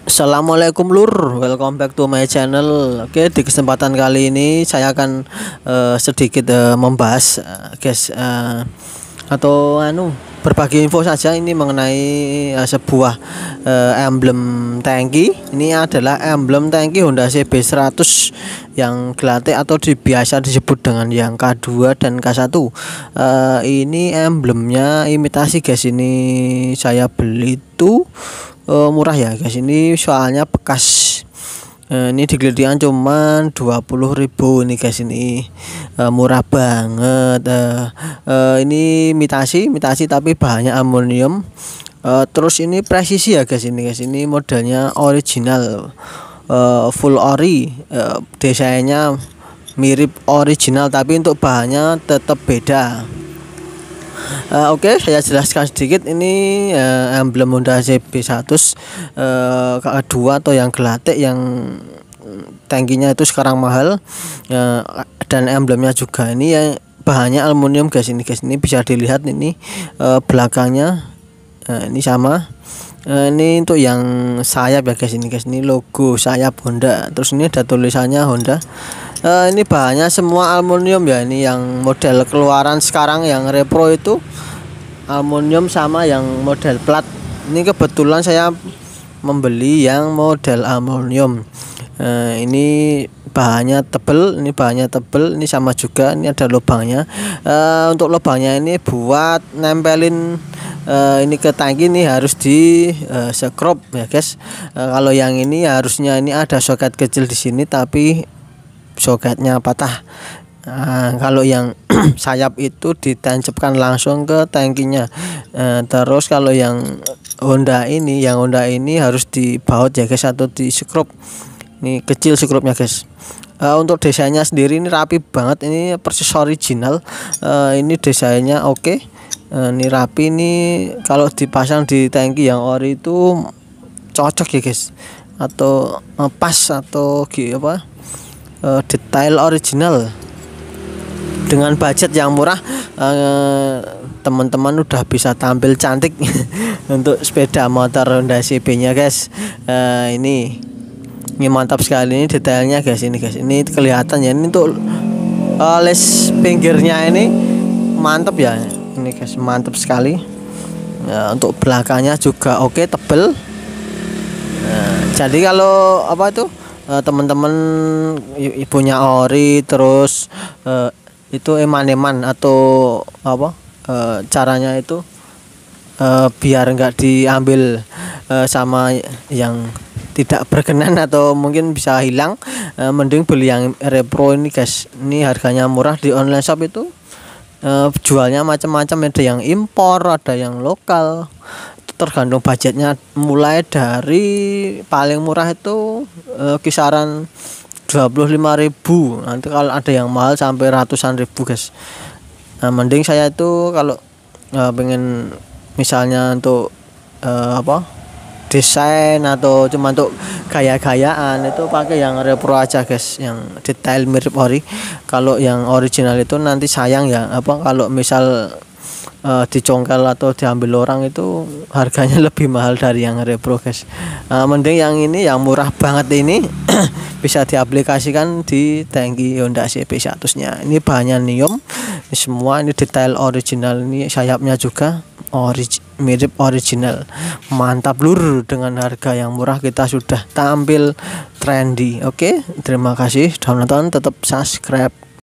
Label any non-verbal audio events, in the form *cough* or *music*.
Assalamualaikum lur, welcome back to my channel. Oke, di kesempatan kali ini saya akan uh, sedikit uh, membahas, uh, guys, uh, atau anu berbagi info saja ini mengenai uh, sebuah uh, emblem tangki. Ini adalah emblem tangki Honda CB 100 yang gelatik atau biasa disebut dengan yang K2 dan K1. Uh, ini emblemnya imitasi guys. Ini saya beli tuh uh, murah ya guys ini soalnya bekas uh, ini digelidikan cuman ribu ini guys ini uh, murah banget uh, uh, ini mitasi mitasi tapi bahannya amonium uh, terus ini presisi ya guys ini guys ini modelnya original uh, full ori uh, desainnya mirip original tapi untuk bahannya tetap beda uh, oke okay, saya jelaskan sedikit ini uh, emblem Honda CB100 uh, eh, kedua atau yang gelatik yang mm, tangginya itu sekarang mahal uh, dan emblemnya juga ini ya bahannya aluminium guys ini guys ini bisa dilihat ini uh, belakangnya uh, ini sama Uh, ini untuk yang sayap ya guys ini guys ini logo sayap Honda terus ini ada tulisannya Honda uh, ini bahannya semua aluminium ya ini yang model keluaran sekarang yang repro itu aluminium sama yang model plat ini kebetulan saya membeli yang model aluminium uh, ini bahannya tebel ini bahannya tebel ini sama juga ini ada lubangnya uh, untuk lubangnya ini buat nempelin uh, ini ke tangki ini harus di uh, scrub ya guys uh, kalau yang ini harusnya ini ada soket kecil di sini tapi soketnya patah Nah, kalau yang *clears throat* sayap itu ditancapkan langsung ke tangkinya. Nah, terus kalau yang Honda ini, yang Honda ini harus dibaut ya guys atau di skrup. Ini kecil skrupnya guys. Uh, untuk desainnya sendiri ini rapi banget ini persis original uh, ini desainnya oke okay. uh, eh, ini rapi ini kalau dipasang di tangki yang ori itu cocok ya guys atau uh, pas atau gitu apa uh, detail original dengan budget yang murah eh, teman-teman uh, udah bisa tampil cantik *laughs* untuk sepeda motor Honda CB-nya guys. Uh, ini ini mantap sekali ini detailnya guys ini guys. Ini kelihatan ya ini tuh uh, les pinggirnya ini mantap ya. Ini guys mantap sekali. Uh, untuk belakangnya juga oke okay, tebel. Uh, jadi kalau apa tuh uh, teman-teman ibunya ori terus uh, itu eman-eman atau apa uh, caranya itu uh, biar nggak diambil uh, sama yang tidak berkenan *laughs* atau mungkin bisa hilang uh, mending beli yang repro ini guys ini harganya murah di online shop itu uh, jualnya macam-macam ada yang impor ada yang lokal tergantung budgetnya mulai dari paling murah itu e, kisaran 25.000 nanti kalau ada yang mahal sampai ratusan ribu guys nah mending saya itu kalau e, pengen misalnya untuk e, apa desain atau cuma untuk gaya-gayaan itu pakai yang repro aja guys yang detail mirip ori kalau yang original itu nanti sayang ya apa kalau misal uh, dicongkel atau diambil orang itu harganya *laughs* lebih mahal dari yang repro guys uh, mending yang ini yang murah banget ini *clears throat* bisa diaplikasikan di tangki Honda CB100 nya ini bahannya neom ini semua ini detail original ini sayapnya juga orig mirip original mantap lur dengan harga yang murah kita sudah tampil trendy oke okay? terima kasih sudah menonton tetap subscribe